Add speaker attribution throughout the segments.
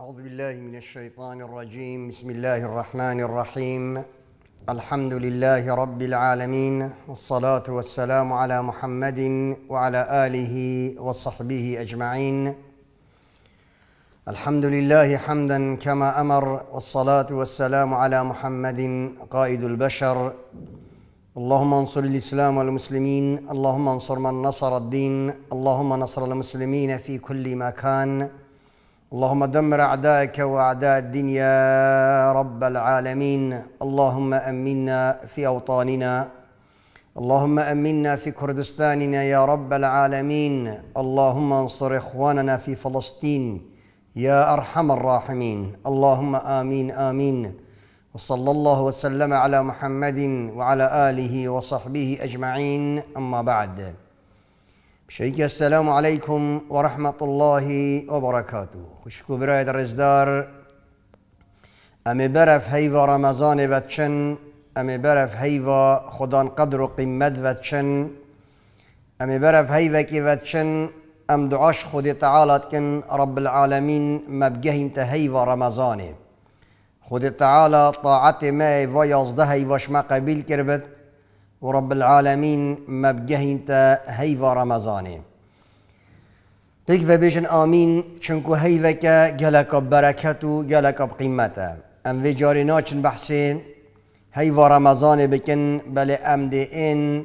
Speaker 1: أعوذ بالله من الشيطان الرجيم بسم الله الرحمن الرحيم الحمد لله رب العالمين والصلاة والسلام على محمد وعلى آله وصحبه أجمعين الحمد لله حمدا كما أمر والصلاة والسلام على محمد قائد البشر اللهم انصر الإسلام والمسلمين اللهم انصر من نصر الدين اللهم نصر المسلمين في كل مكان اللهم دمر أعدائك وأعداء الدنيا يا رب العالمين اللهم أمنا في أوطاننا اللهم أمنا في كردستاننا يا رب العالمين اللهم انصر إخواننا في فلسطين يا أرحم الراحمين اللهم آمين آمين وصلى الله وسلم على محمد وعلى آله وصحبه أجمعين أما بعد بشيك السلام عليكم ورحمة الله وبركاته خشكو براي درزدار أمي برف هيفا رمضان باتشن أمي برف هيفا خدان قدر قمة باتشن أمي برف هيفا كي باتشن أم دعاش خدي تعالى رب العالمين مبجه انت هيفا رمضان خدي تعالى طاعتي ما يفا يصده هيفا شما قبيل كربت ورب العالمين العالمین تا هيفا رمضاني بيك و بیشن آمین چونکو هیوا که گلک برکت ام في جارينا چن بحسي هيفا رمضاني بكن بل ام دي ان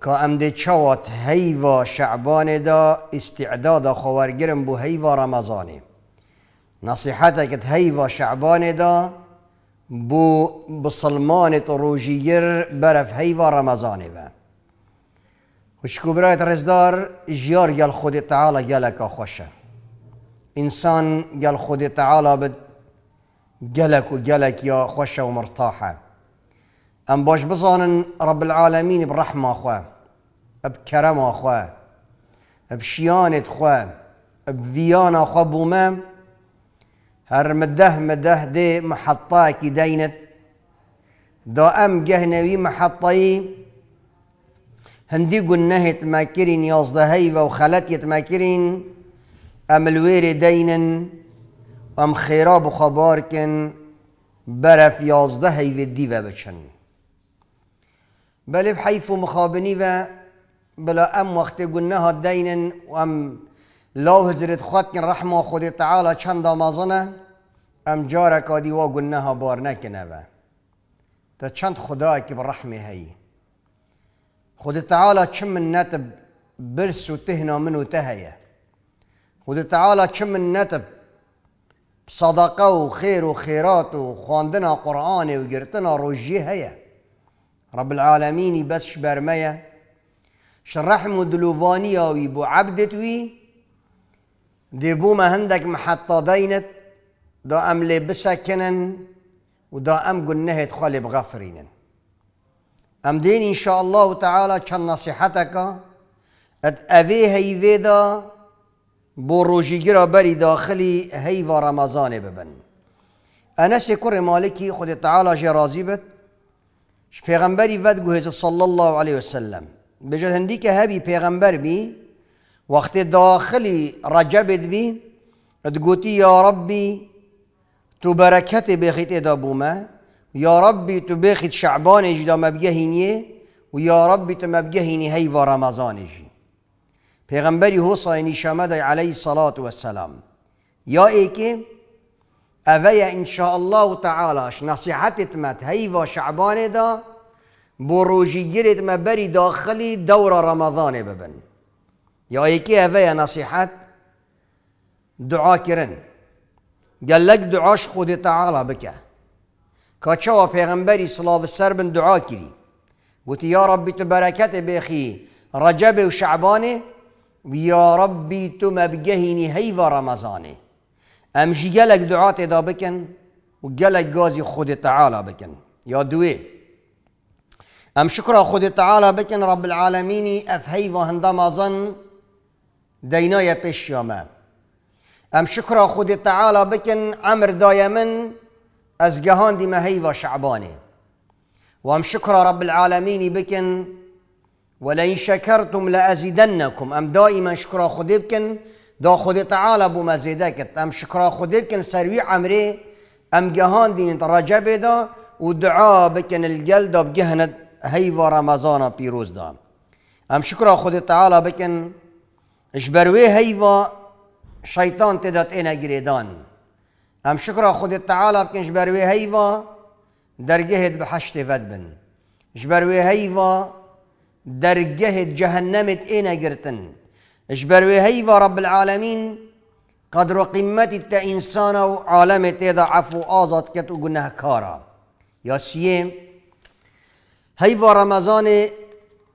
Speaker 1: كا ام دي چوات هيفا شعبان دا استعداد خوارگرم بو هيفا رمضاني نصيحتك هيفا شعبان دا بو بسلمانت روجير برف هيفا رمضان با وشكو برايت رزدار جيار يال خود تعالى يالك خوشة إنسان يال خود تعالى بد جلك وجلك يا خوشة ومرتاحة أم باش بزانن رب العالمين برحمة أخوة بكرم أخوة بشيانة أخوة بفيانة أخوة بومام هەر مده مدەه دێ محەتاکی داینت دۆ ئەم گەهنەوی محەتایی هەندی گون نەهێت ماکرین یازدەهەی بە و خەلەتێت ام الوير لوێرێ ام ئەم خباركن برف بەرەف یازدە هەیوێت دیڤە بچن بەلێ حەیف و بلا ام وقت گون نەهات دەینن و ئەم لو هزرت خواتكن رحمه خود تعالى چند مازنه ام جارك ادي واقلناها بار و تا چند خداك بالرحمة هي خود تعالى كم النتب برس تهنا منو تهيا خود تعالى كم النتب صدقة وخير و خواندن قرآن گرتن رجي هيا رب العالمين بس شرح شرحم اوی بو عبدت وی ديبو ما هندك محطة دا ام لبسا كنن ودا ام قلناه يدخل بغفرين ام دين ان شاء الله تعالى كان نصيحتك ات اوي هي بروجي بروجيجرا بري داخلي هي رمضان ببن انس كر مالكي خد تعالى جرازي بت پیغمبری ود گوهز صلى الله عليه وسلم بجد هنديك که هبی پیغمبر بی وقت داخلي رجب بی ادگوتی يا ربي تو برکت بخیت ادا بومه یا ربی تو بخیت شعبان اجدا مبگه اینیه و یا ربی تو مبگه هی و رمضان اجی پیغمبری حسینی شمد علیه صلاة و السلام یا ای که اوه انشاءالله تعالیش نصیحتت مت هی و شعبان دا بروجیگیرت مبری داخلی دور رمضان ببن یا ای که اوه نصیحت دعا کرن گە دعاش خود تعالی بکه بکە و پێغمبەری اسلام سر بن دعا کردی گوتی یا ربی تو برکت بخی رجب و و یا ربی تو مەبگەهینی هەیوە ڕەمەزانێ رمضانه ژی گەلێک دعات تێدا بکن و گەلێک گازی خود تعالی بکن یا دوێ ئەم شکرا خود تەعالا رب رب العالمینی ئەف و هەندە دینای دەینایە پێشیامە ام شكرا خود تعالى بكن عمر دايما از جهان دي مهی و وام و ام رب العالمين بكن ولئن شكرتم لازيدنكم ام دائما شكرا خود بكن دا خود تعالى بو مزیده ام شكرا خود بكن سروي عمري ام جهان دين رجب دا ودعاء بكن الجلد بجهنة هيفا رمضان بيروز دا ام شكرا خود تعالى بكن اجبروي هيفا شيطان تدات انا جريدان ام شكرا خود التعالى بكن جبروی هيفا درگهت به حشت ود هيفا جبروی جهنمت انا جرتن اجبروي هيفا رب العالمين قدر قمت تا انسان و عالم تيدا عفو آزاد كت و گناه كارا يا سيم هيفا رمضان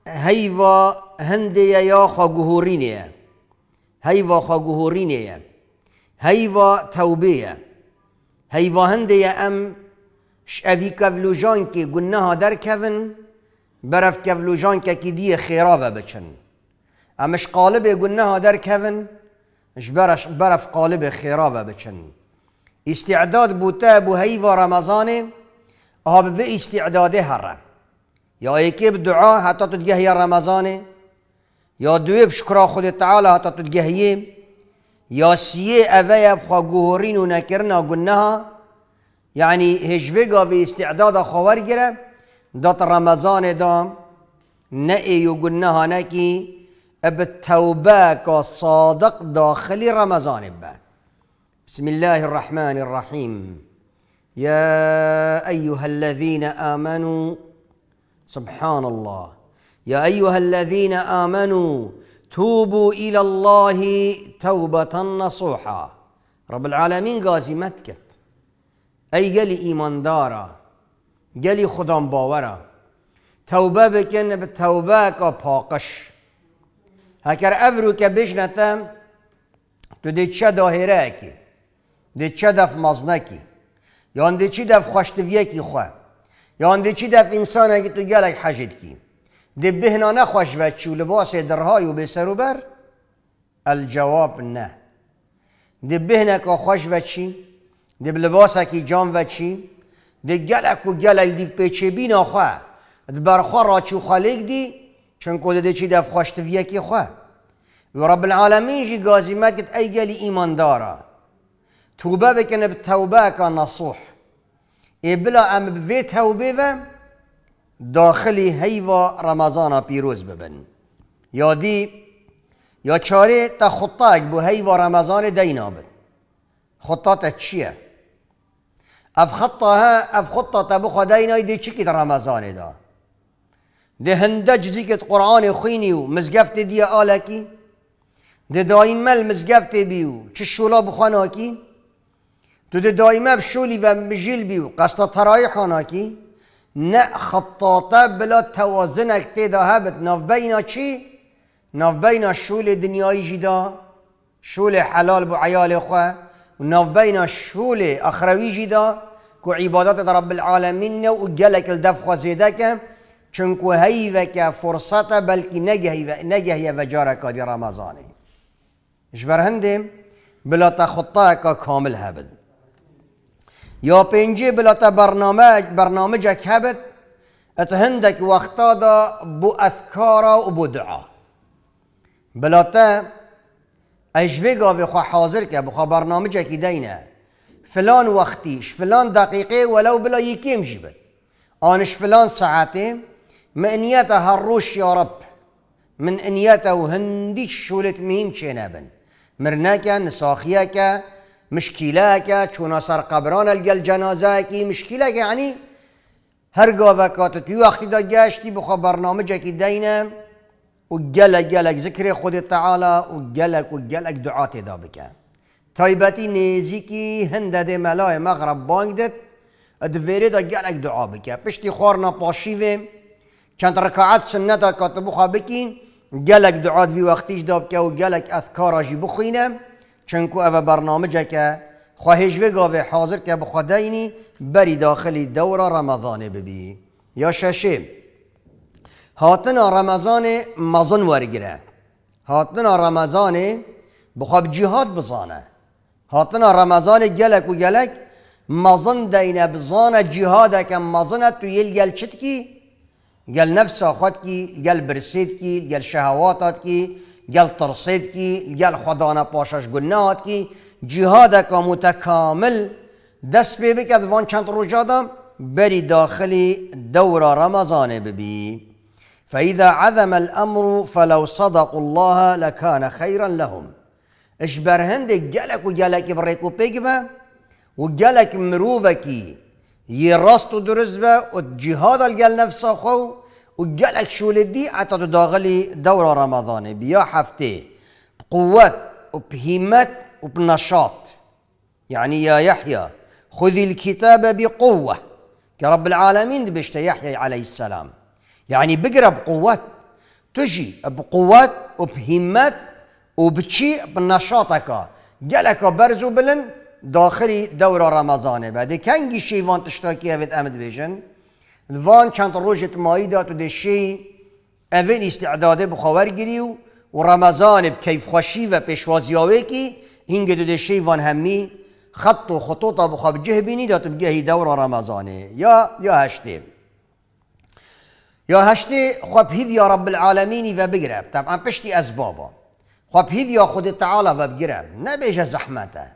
Speaker 1: هيفا هندية يا خا جهورينية هيفا خاجهورينيا هيفا توبية هيفا هندية أم ش أفي كفلو جانكي قلناها در كفن برف كفلو جانكا كي دي خيرابة بچن أم قالب قلناها در كفن مش برش برف قالب خيرابة بچن استعداد بوتاب هيفا رمضاني آب في استعداده هره يا ايكيب دعاء حتى تدقيه يا رمضاني یا دوی بشکرا خود تعالی هاتا تو گهیم یا سیه اوه بخوا گوهرین و نکرنا گنها یعنی هجوگا و استعداد خوار گره دات رمضان دام نئي قلناها نکی اب کا صادق داخل رمضان با بسم الله الرحمن الرحيم يا أيها الذين آمنوا سبحان الله يا ايها الذين امنوا توبوا الى الله توبه نصوحا رب العالمين غازي متكت اي ای ايمان دارا گلی خدام باورا توبه بكن بتوبه توبه هكر افرو که بشنتم تو دي چه داهره اکی دی چه دف مزنکی یان دی چی دف خواه يان دي چی دف انسان تو گلک حجدكي دی بهنا نخوش و چو لباس درهای و بسر و بر الجواب نه دی بهنا که خوش و چی دی لباس کی جام و چی دی گلک و گلک دی پیچه بین آخواه دی برخواه را چو خالق دی چون که دی چی دف خوش یکی خواه و رب العالمین جی مد کت ای گلی ایمان دارا توبه بکنه به توبه که نصوح ای بلا ام به توبه و داخلی هیوا رمضان پیروز ببن یادی یا چاره تا خطاک بو هیوا رمضان دینا بن خطات چیه؟ اف خطا ها اف خطا تا بخوا دینای دی چی در رمضان دا ده هنده جزی قرآن خوینی و مزگفت دی کی؟ ده دایمه مزگفت بیو چه شولا بخوانا کی؟ تو ده دایمه بشولی و مجیل بیو قصد ترایی خانا کی؟ نه خطاطه بلا اکتی دا هبت ناف بینا چی؟ ناف بینا شول دنیایی جدا شول حلال بو عیال خواه و ناف بینا شول اخروی جدا که عبادات رب العالمین نو و گلک الدف خواه زیده که چونکو هیوه که فرصت بلکی نگه هیوه دی اجبر هندي بلا تخطاکا کامل هبد یا پنجی تا برنامه برنامه جا اتهندک وقتا دا بو اذکارا و بو دعا بلاتا اجوه گاوی خواه حاضر که بخواه برنامه جا دینه فلان وقتیش فلان دقیقه ولو بلا یکیم جیبت آنش فلان ساعته هر هروش یا رب من و هندیش شولت مهم که نساخیه که چون مشکله که سەر قەبرانە لەگەل جەنازایەکی مشکیلەکە عنی وقتی وقت گشتی بخو برنامه جکی دینم و گلک گلک ذکر خود تعالی و گلک و گەلک دوعاتێدا تایبتی نزیکی هند مغرب دێ مەلای مەغرە بانگدت دا گلک دعا بکن پشتی چند نەپاشیێ سنت ڕکعات سنەدا کاتە بخوا بکین وی وقتیش دا که و اذکار ئەفکاراژی بخوینم چونکو او برنامه جکه خواهش گاوه حاضر که بخواده اینی بری داخلی دوره رمضان ببی یا ششه، هاتن رمضان مزن ورگیره هاتن رمضان بخواب جهاد بزانه هاتن رمضان گلک و گلک مزن دین بزانه جهاد که مزنه تو یل گل چت کی گل نفس خود کی گل برسید کی گل شهواتات کی گل ترسید کی گل خدانا نه پاشش گناهات کی جهاد کا متکامل دست به بکد وان چند روجا بري داخلي دور رمضان ببي فإذا عظم الأمر فلو صدقوا الله لكان خيرا لهم اشبر هند جلك وجلك بريكو بيجبا وجلك مروفكي يرست درزبا وجهاد الجل نفسه خو وقالك شو لدي عطا داغلي دورة رمضانية بيا حفتي بقوات وبهمة وبنشاط يعني يا يحيى خذ الكتاب بقوة كرب العالمين بشتى يحيى عليه السلام يعني بقرا بقوة تجي بقوات وبهمة وبتشي بنشاطك قالك برزو بلن داخلي دورة رمضانية بعد كان شيفان تشتاكي أمد بيجن وان چند روز مایی دا و دشی اول استعداده بخوار گیری و رمضان بکیف خوشی و پیشوازیاوی که هنگ دو دشی وان همی خط و خطوط بخواب جه بینی دا تو بگهی دور رمضانه یا یا هشته یا هشته خواب هیو یا رب العالمینی و بگرم طبعا پشتی از بابا خواب هیو یا خود تعالی و بگرم نبیجه زحمته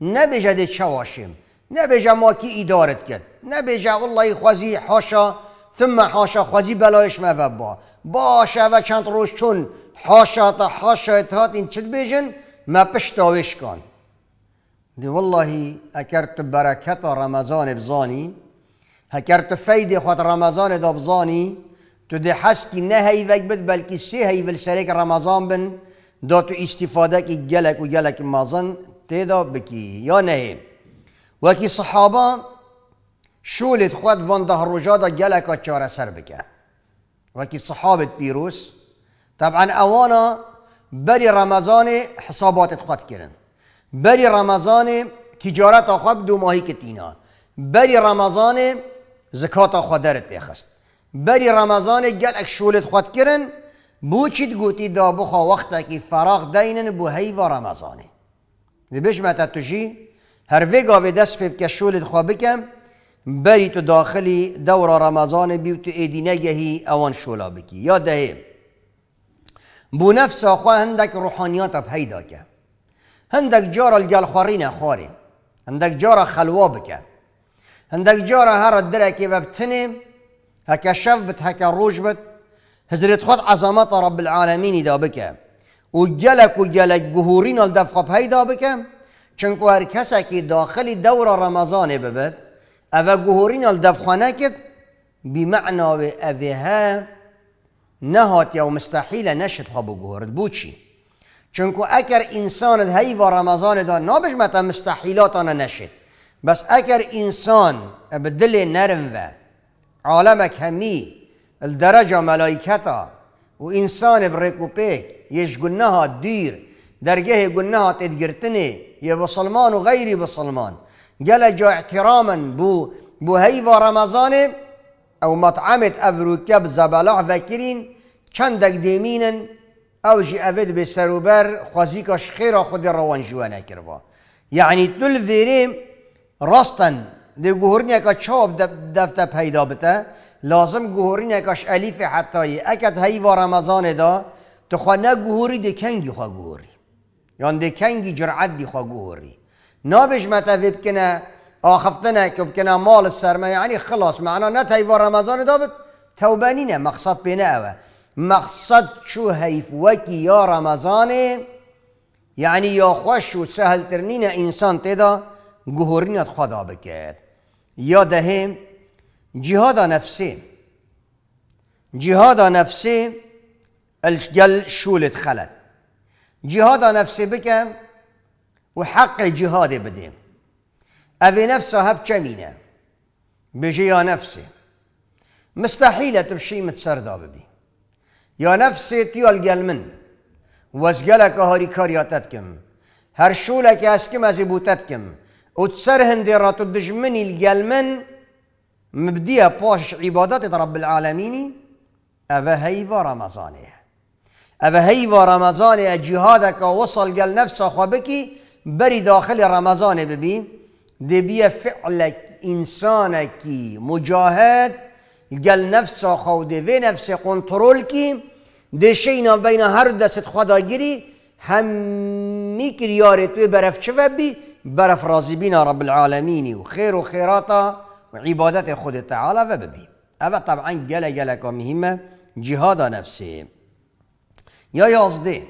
Speaker 1: نبیجه دی چواشم به ما کی ایدارت کرد نبیجا الله خوزی حاشا ثم حاشا خوزی بلایش ما با باشه و چند روش چون حاشا تا حاشا اتحاد این چد بیجن ما پشتاویش کن دی والله تو برکت رمضان بزانی تو فید خود رمضان دا بزانی تو دی حس کی نه هیوک بد بلکه سه ول سریک رمضان بن دا تو استفاده کی گلک و گلک مازن تیدا بکی یا نه وکی صحابا شولت خود وان ده رجا ده گلکا چاره سر بکه وکی صحابت بیروس طبعا اوانا بری رمضان حسابات خود کرن بری رمضان تجارت خود دو ماهی کتینا بری رمضان زکات خود درت تخست بری رمضان گلک شولت خود کرن بو چید گوتی دا بخوا وقتا که فراغ دینن بو هیوا رمضانه دی بشمتا تجی هر وی دست پیب که شولد خواه بکم بری تو داخلی دور رمضان بیو تو ایدی نگهی اوان شولا بکی یا دهی بو نفس خواه هندک روحانیات پیدا که هندک جار الگلخاری نخواری هندک جار خلوا بکن هندک جار هر درکی و بتنه هک شف بت هک روش بت هزرت خود عظمت رب العالمینی دا بکن و گلک و گلک گهورین الدفقه پیدا بکن؟ چونکو هر کسی که داخل دور رمضان ببه او گهورین الدفخانه کد معنی و اوها نهات یا مستحیل نشد خواب گهورد بود چی؟ چونکو اگر انسان هی و رمضان دا نابش مستحیلات مستحیلاتان نشد بس اگر انسان به دل نرم و عالم کمی الدرجه ملائکتا و انسان پیک یش گناه دیر درگه گناه تدگرتنه يا بصلمان وغيري بصلمان قال جا احتراما بو بو هيفا رمضان او مطعمة افروكا بزبلاح فاكرين دك ديمينن او جي افيد بسروبر خوزيكا شخيرا خود روان جوانا كربا يعني تل فيري راستا دي قهرنيا كا چاب دفتا پیدا بتا لازم قهرنيا كاش الف حتى اكت هيفا رمضان دا تخوا نه گهوری دی کنگی خواه یان ده کنگی جرعت دی خواه گوهوری نابش متفیب کنه آخفتنه که بکنه مال سرمایه یعنی خلاص معنا نه تایوا رمضان دابد نه مقصد بینه اوه مقصد چو حیف وکی یا رمضانه یعنی یا خوش و سهل ترنین انسان تیدا نه خدا بکید یا دهیم جهاد نفسی جهاد نفسی الجل شولت خلد جهاد نفسي بكم وحق الجهاد بديم أبي نفسها كمينة بجي يا نفسي مستحيلة تمشي متسردة ببي يا نفسي تيال من وزجلك هاري كارياتتكم هرشولك أسكم هندي راتو دجمني الدجمني من مبدية باش عبادات رب العالمين أبا هيبة رمضانيه اوه و رمضان جهاد که وصل گل نفس خواب کی بری داخل رمضان ببین دی بیا فعلک انسانکی مجاهد گل نفس خود و نفس کنترل کی دی شینا بین هر دست خداگیری همی کر یاری توی برف چه بی برف راضی بینا رب العالمینی و خیر و خیراتا و عبادت خود تعالی و ببین اوه طبعا گله گله که مهمه جهاد نفسه یا یازده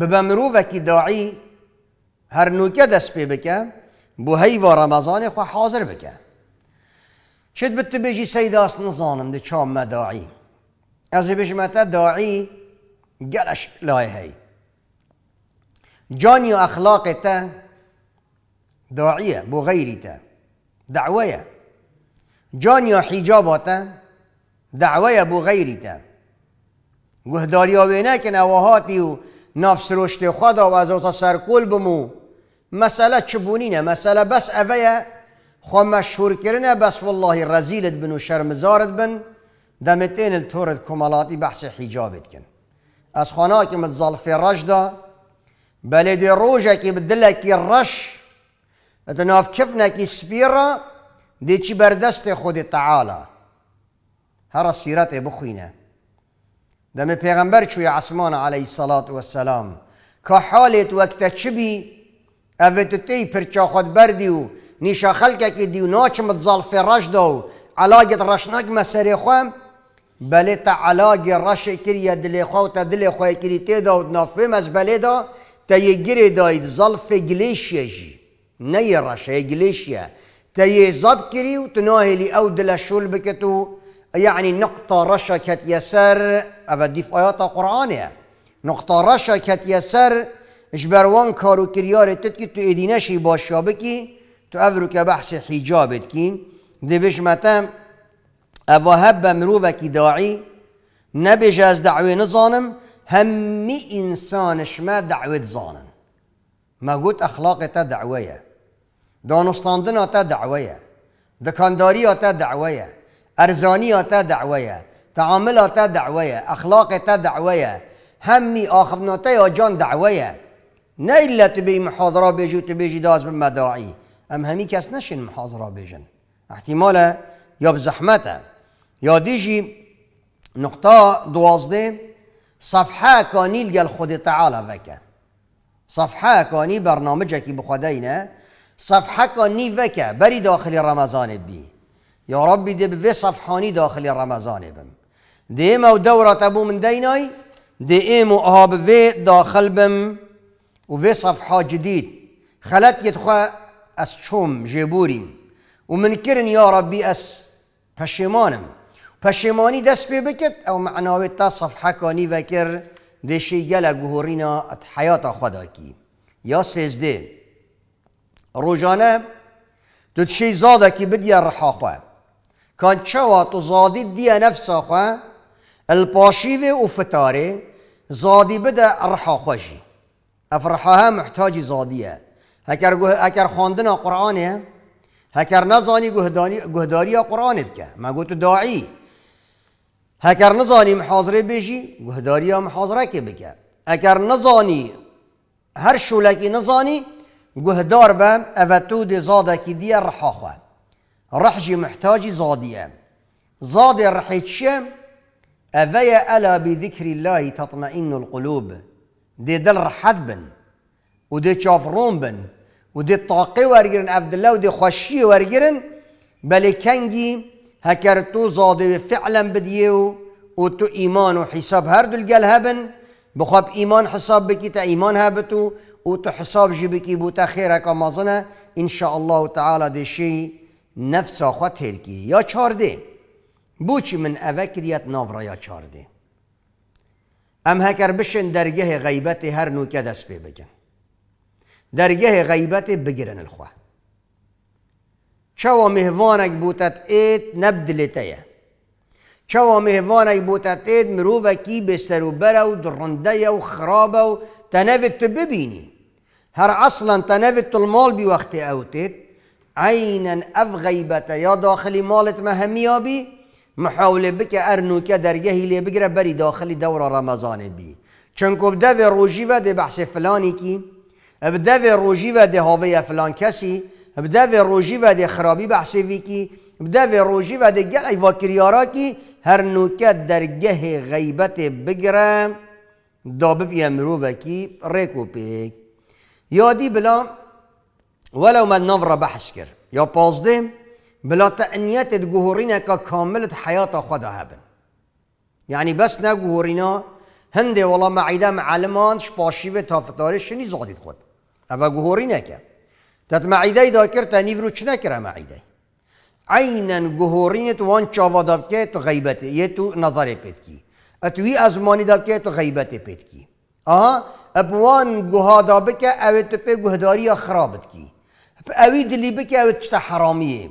Speaker 1: ببه که داعی هر نوکه دست پی بکه بو و رمضان خو حاضر بکه شد بتو بیجی سیداست نزانم ده چام داعی از متا داعی گلش لای هی جانی و اخلاق تا داعیه بو غیری تا دعویه جانی و حجابات دعویه بو غیری تا گهداری ها نکنه و نواهاتی و نفس رشد خدا و از اوتا سرکول بمو مسئله چبونینه مسئله بس اوه خو مشهور کرنه بس والله رزیلت بن و شرمزارت بن دمتین التورد کمالاتی بحث حجابت کن از که متظلف رش دا بلی دی روژه که بدلکی رش اتناف کفنکی سپیره دی چی بردست خود تعالی هر سیرت بخوینه دم پیغمبر چوی عصمان علیه صلات و سلام که حالت وقت چی بی اوه تی پرچا خود بردی و نیشا خلکه که دیو ناچمت ظلف رش دو علاقت رشناک مسری خوام بله تا علاج رش کری یا دل خواه تا دلی خواه کری تی دا نافم از بله دا تا یه گری داید ظلف گلیشیه جی نه یه رشه گلیشیه تا یه زب کری و تناهلی او دل شول بکتو یعنی نقطه رشکت یسار او قرآنه آیات نقطه یسر اش بروان کارو کارو تد که تو شی باشا بکی تو که بحث حجابت كين دي بش متام أبا هب کی داعی نبیج از دعوی نظانم همی انسانش ما دعوت زانن ما گوت اخلاق تا دعویه دانستاندن تا دعویه دکانداری تا دعویه ارزانیات دعویه تعاملات دعویه اخلاقت دعویه همی آخفناتا یا جان دعویه نه الا تو بی محاضره بیجو تو بیجی داز به مداعی ام همی کس نشین محاضره بیجن احتمالا یا بزحمته یا دیجی نقطه دوازده صفحه کانی لگل خود تعالی وکه صفحه کانی برنامجه بخواده اینه صفحه کانی وکه بری داخل رمضان بیه يا ربي دي بفي صفحاني داخل رمضان بم دي ما دوره أبو من ديناي دي او آب وی داخل بم وفي صفحه جديد خلت يدخوا أس شوم جيبوري ومن كرن يا ربي أس از پشیمانم پشیمانی دست به بکت او معناوي تا صفحه کانی وکر دیشی گل گوهرینا ات حیات خدا کی یا سجده روزانه تو چی زاده کی رحاخوه کان چوات زادی دیا نفس خواه الباشیوه و فتاره زادی بده ارحا خوشی افرحاها محتاج زادیه هکر, گوه... هکر خواندن قرآنه هکر نزانی گهداری قرآن بکه ما گوت داعی هکر نزانی محاضره بیشی گهداری محاضره که بکه اگر نزانی هر شولکی نزانی گهدار به اوتود زادکی دیه رحا خواه رح جي محتاجي زادية زادي رح يتشم أفيا ألا بذكر الله تطمئن القلوب دي دل رحض بن ودي تشافرون بن ودي طاقي ورقرن أفد الله ودي خشي ورقرن بل كنجي هكرتو زادي فعلا بديو وتو إيمان وحساب هردو القلها بن بخاب إيمان حساب بكي تا إيمان هبتو وتحساب جبكي بوتا خيرك مازنا إن شاء الله تعالى دي شيء نفس آخوا ترکی یا چارده بوچی من اوکریت نو ناورا یا چارده ام هکر بشن درگه غیبت هر نوکه دست پی بگن درگه غیبت بگیرن الخوا چوا مهوانک بوتت ایت نبدلتیه چوا مهوانک بوتت ایت مرووکی به و بر و درنده و خرابه و تنوید تو ببینی هر اصلا تو المال بی وقت اوتید عینا اف غیبت یا داخلی مالت مهمیابی محاوله بکه که در یهیلی بگره بری داخلی دور رمضان بی چون که دو روژی و ده بحث فلانی کی دو روژی و ده هاوی فلان کسی دو روژی و ده خرابی بحث وی کی دو روژی و ده گل واکریارا کی هر نوکه در گه غیبت بگره دابب یمرو وکی ریکو پیک یادی بلا ولو ما النظرة بحشكر يا بازدي بلا تأنيات الجهورين كاملة حياة حیات خدا هبن يعني بس نجهورينا هندي والله ما عيدا معلمان شپاشی و تافتاره شنی زادید خود اما گوهرینه که تت ما عيدا کرد تنیف رو چه نکره معیده عینا گوهرینت وان شافا داب که تو غیبت یه تو نظر پید کی اتوی ازمانی تو آها ابوان جهادا بك أو تبي تو خرابتكي اوی اللي بك يا تشتا حرامية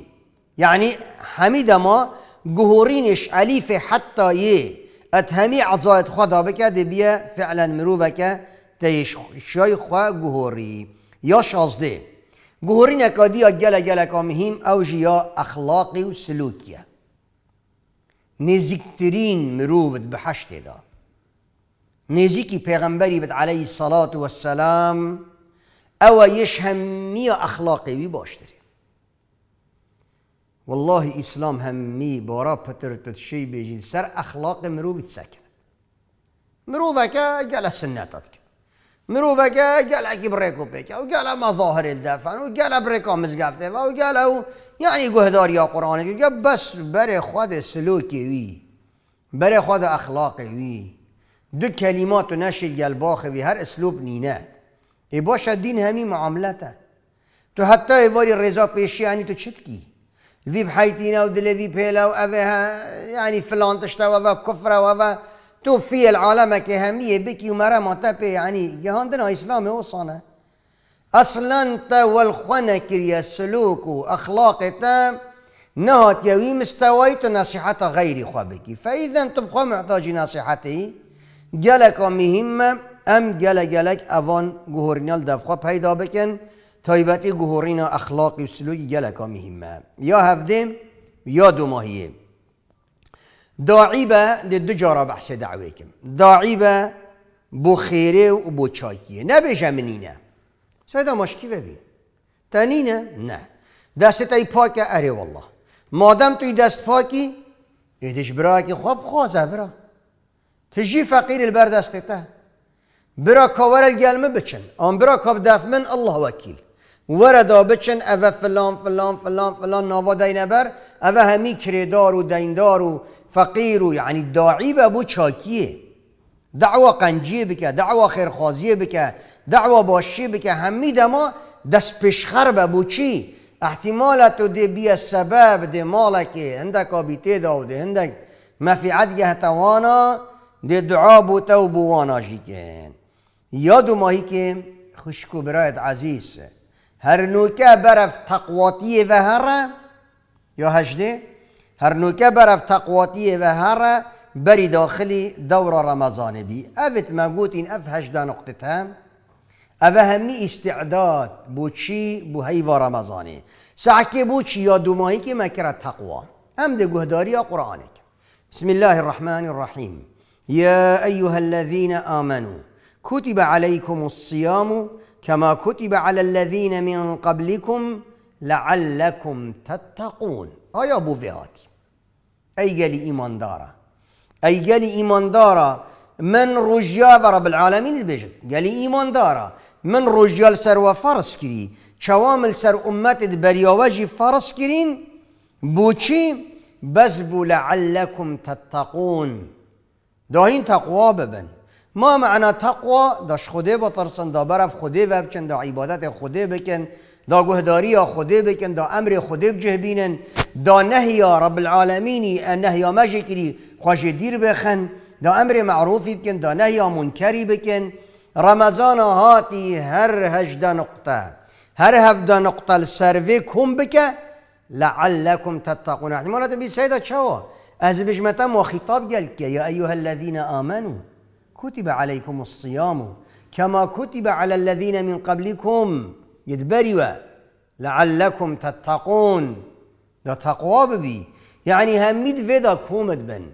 Speaker 1: يعني حميدة ما جهورينش أليفة حتى يه ات عزايت خدا بك دي بيا فعلا مروفك تيش شاي خوا جهوري گهوری یا جهورين گهوری نکادی یا گل او جيا اخلاقي وسلوكيا سلوکیه مروفت بحشت دا نزيكي پیغمبری بت عليه الصلاة والسلام او ئەوە اخلاقی وی باش داری والله پتر هەممی بۆرا پترتت شەی مرو سەر ئەخلاقی مرو سەکرد مرۆڤەکە گەلە سنەتت کرد که گل بڕێک بریکو پیکه و اما ظاهر الدفن و گل بریکا مزگفته و گل او یعنی گل بس بر خود سلوکی وی، بر خود اخلاقی وی. دو کلمات و باخه وی هر اسلوب نینه ای باشه دین همی معاملتا تو حتی ایواری رضا پیشی یعنی تو چت کی وی بحیتینا و وی پیلا و اوه یعنی فلان تشتا و اوه کفر و اوه تو فی العالم که همیه بکی و مرا ماتا پی یعنی جهاندنا اسلام صانه اصلا تا والخنا سلوک و اخلاق تا نصیحت غیری مستويت نصيحة فا ایدن فاذا بخواه محتاج نصیحتی گلکا مهمه ام گله گلک اوان گوهرینال دفخوا پیدا بکن تایبتی و اخلاق و سلوی گلکا مهمه یا هفته یا دو ماهیه داعی به دو جارا بحث دعوی کم داعی به بو خیره و بو چایکیه نه به جمنینه سایدا ماشکی ببین تنینه نه دست ای پاکه اره والله مادم توی دست پاکی ایدش برای که خواب خوازه برا تجی فقیر البر ته برا کاور گلمه بچن آن برا کاب دفمن الله وکیل ور دا بچن اوه فلان فلان فلان فلان ناوا دینبر اوه همی کردار و دیندار و فقیر و یعنی داعی به بو چاکیه دعوه قنجیه بکه دعوه خیرخوازیه بکه دعوه باشیه بکه همی دما دست پیشخر به بو چی احتمال تو دی بی سبب دی مالکه هندک آبیته دا و دی هندک مفیعت گه توانا دی دعا بوانا یاد ماهی که خوشکو برایت عزیز هر نوکه برف تقواتی و هر یا هجده هر نوکه برف تقواتی و هر بری داخلی دور رمضان بی افت مگوت این اف هجده نقطه هم او همی استعداد بو چی بو هیوا رمضانی سعکه بو چی یا دو ماهی که تقوا هم ده گهداری قرآنی. بسم الله الرحمن الرحیم یا ایها الذین آمنوا كتب عليكم الصيام كما كتب على الذين من قبلكم لعلكم تتقون آیا آية بوهاتی أي قال ایمان داره أي قال ایمان داره من رجال رب العالمین البجد قال ایمان داره من رجال سر و فرس کری چوامل سر امت بریاوجی فرس کرین بوچی بس بو لعلكم تتقون داهین تقوا ببن ما معنا تقوى داش خوده بطرسن دا برف خوده وبچن دا عبادت خوده بکن دا گهداری خوده بکن دا امر خوده بجه بینن دا نهی رب العالمینی اه، نهی مجه کری خوش دیر بخن دا امر معروفی بکن دا نهی منکری بکن رمضان هاتی هر هجده نقطه هر هفده نقطه السروی کن بکن لعلكم تتقون احتمالات بيسيدا شوا از بجمتا وخطاب قال يا ايها الذين امنوا كتب عليكم الصيام كما كتب على الذين من قبلكم يدبروا لعلكم تتقون دا تقوا ببي يعني هميد فيدا كومد بن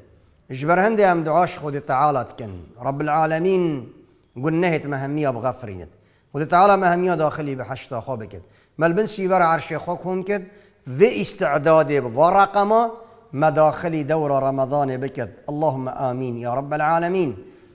Speaker 1: اجبر هندي هم دعاش خود تعالى تكن رب العالمين قل نهت مهمية بغفرينت خود تعالى مهمية داخلي بحشتا خوبكت مل بن سيبر عرش خوكم كد في استعداد ورقما مداخلي دور رمضان بكت اللهم آمين يا رب العالمين